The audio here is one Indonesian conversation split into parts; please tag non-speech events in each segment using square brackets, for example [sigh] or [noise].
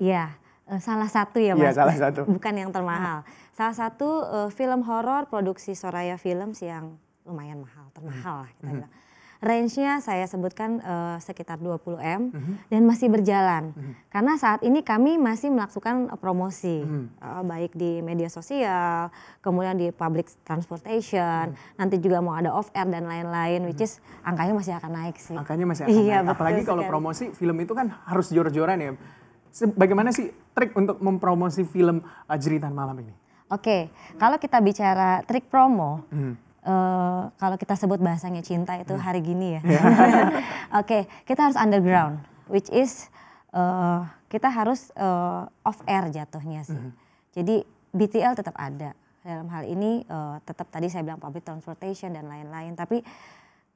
Iya, eh, salah satu ya iya, mas. Iya salah satu. [laughs] Bukan yang termahal. Salah satu uh, film horor produksi Soraya Films yang lumayan mahal, termahal lah kita mm-hmm. bilang. Range-nya saya sebutkan uh, sekitar 20 m mm -hmm. dan masih berjalan. Mm -hmm. Karena saat ini kami masih melakukan promosi mm -hmm. uh, baik di media sosial, kemudian di public transportation, mm -hmm. nanti juga mau ada off air dan lain-lain, mm -hmm. which mm-hmm. is angkanya masih akan naik sih. Angkanya masih akan iya, naik. Apalagi kalau promosi film itu kan harus jor-joran ya bagaimana sih trik untuk mempromosi film uh, Jeritan Malam ini? Oke, okay. kalau kita bicara trik promo, hmm. uh, kalau kita sebut bahasanya cinta itu hmm. hari gini ya. Yeah. [laughs] Oke, okay. kita harus underground, which is uh, kita harus uh, off air jatuhnya sih. Hmm. Jadi BTL tetap ada dalam hal ini uh, tetap tadi saya bilang public transportation dan lain-lain, tapi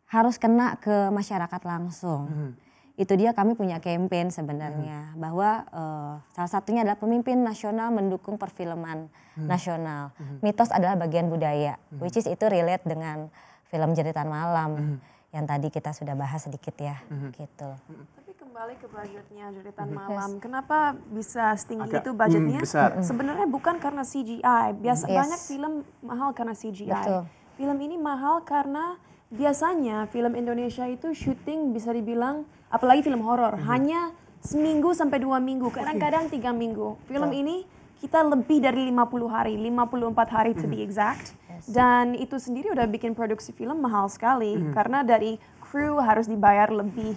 harus kena ke masyarakat langsung. Hmm itu dia kami punya campaign sebenarnya hmm. bahwa uh, salah satunya adalah pemimpin nasional mendukung perfilman hmm. nasional. Hmm. Mitos adalah bagian budaya, hmm. which is itu relate dengan film Jeritan Malam hmm. yang tadi kita sudah bahas sedikit ya, hmm. gitu. Hmm. Tapi kembali ke budgetnya Jeritan hmm. Malam, yes. kenapa bisa setinggi Agak, itu budgetnya? Hmm, hmm. Sebenarnya bukan karena CGI. Biasa hmm. yes. banyak film mahal karena CGI. Betul. Film ini mahal karena biasanya film Indonesia itu syuting bisa dibilang apalagi film horor hmm. hanya seminggu sampai dua minggu kadang-kadang tiga minggu film oh. ini kita lebih dari 50 hari 54 hari to be mhm. exact dan itu sendiri udah bikin produksi film mahal sekali hmm. karena dari kru harus dibayar lebih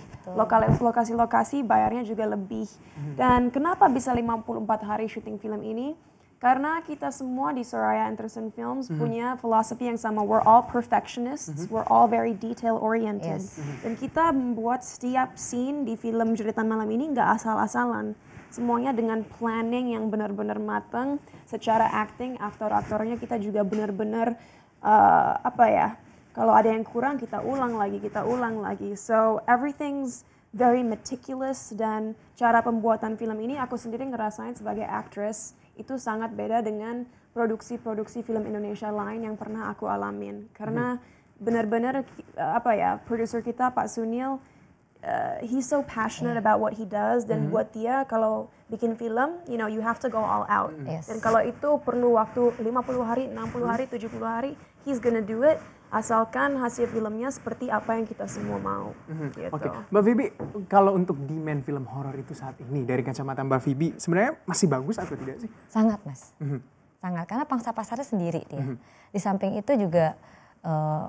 lokasi-lokasi bayarnya juga lebih mhm. dan kenapa bisa 54 hari syuting film ini karena kita semua di Soraya Anderson Films mm-hmm. punya filosofi yang sama. We're all perfectionists. Mm-hmm. We're all very detail oriented. Yes. Mm-hmm. Dan kita membuat setiap scene di film Jeritan Malam ini nggak asal-asalan. Semuanya dengan planning yang benar-benar matang. Secara acting, aktor-aktornya kita juga benar-benar uh, apa ya? Kalau ada yang kurang kita ulang lagi, kita ulang lagi. So everything's very meticulous dan cara pembuatan film ini aku sendiri ngerasain sebagai actress itu sangat beda dengan produksi-produksi film Indonesia lain yang pernah aku alamin karena mhm. benar-benar eh, apa ya produser kita Pak Sunil uh, he's so passionate yeah. about what he does dan mm -hmm. buat dia kalau bikin film you know you have to go all out mm -hmm. yes. dan kalau itu perlu waktu 50 hari 60 hari 70 mm-hmm. hari he's gonna do it asalkan hasil filmnya seperti apa yang kita semua mau mm -hmm. gitu. Oke, okay. Mbak Vivi, kalau untuk demand film horor itu saat ini dari kacamata Mbak Vivi, sebenarnya masih bagus atau tidak sih? Sangat, Mas. Mm -hmm. Sangat karena pangsa pasarnya sendiri dia. Mm -hmm. Di samping itu juga uh,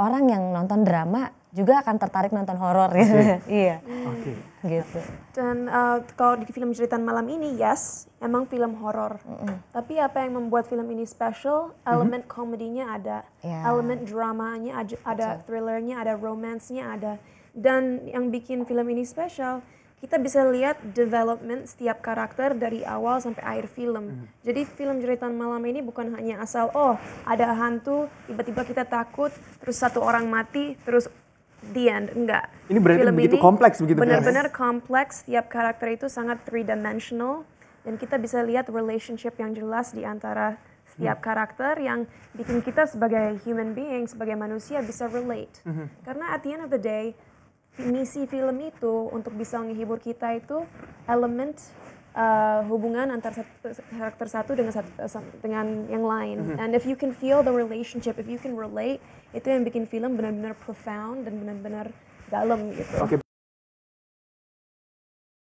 orang yang nonton drama juga akan tertarik nonton horor okay. [laughs] ya. iya. Oke. Okay. Gitu. Dan uh, kalau di film cerita Malam ini, yes, emang film horor. Mm -hmm. Tapi apa yang membuat film ini special? Mm-hmm. Elemen mm -hmm. komedinya ada, yeah. elemen dramanya ada, ada thrillernya ada, romansnya ada. Dan yang bikin film ini special, kita bisa lihat development setiap karakter dari awal sampai akhir film. Mm. Jadi film cerita Malam ini bukan hanya asal oh ada hantu, tiba-tiba kita takut, terus satu orang mati, terus the end enggak ini berarti film begitu ini kompleks begitu benar-benar kompleks tiap karakter itu sangat three dimensional dan kita bisa lihat relationship yang jelas di antara setiap hmm. karakter yang bikin kita sebagai human being sebagai manusia bisa relate hmm. hmm. karena at the end of the day misi film itu untuk bisa menghibur kita itu element uh, hubungan antar satu, karakter satu dengan satu, eh, dengan yang lain. Mm -hmm. And if you can feel the relationship, if you can relate, itu yang bikin film benar-benar profound dan benar-benar dalam gitu. Okay.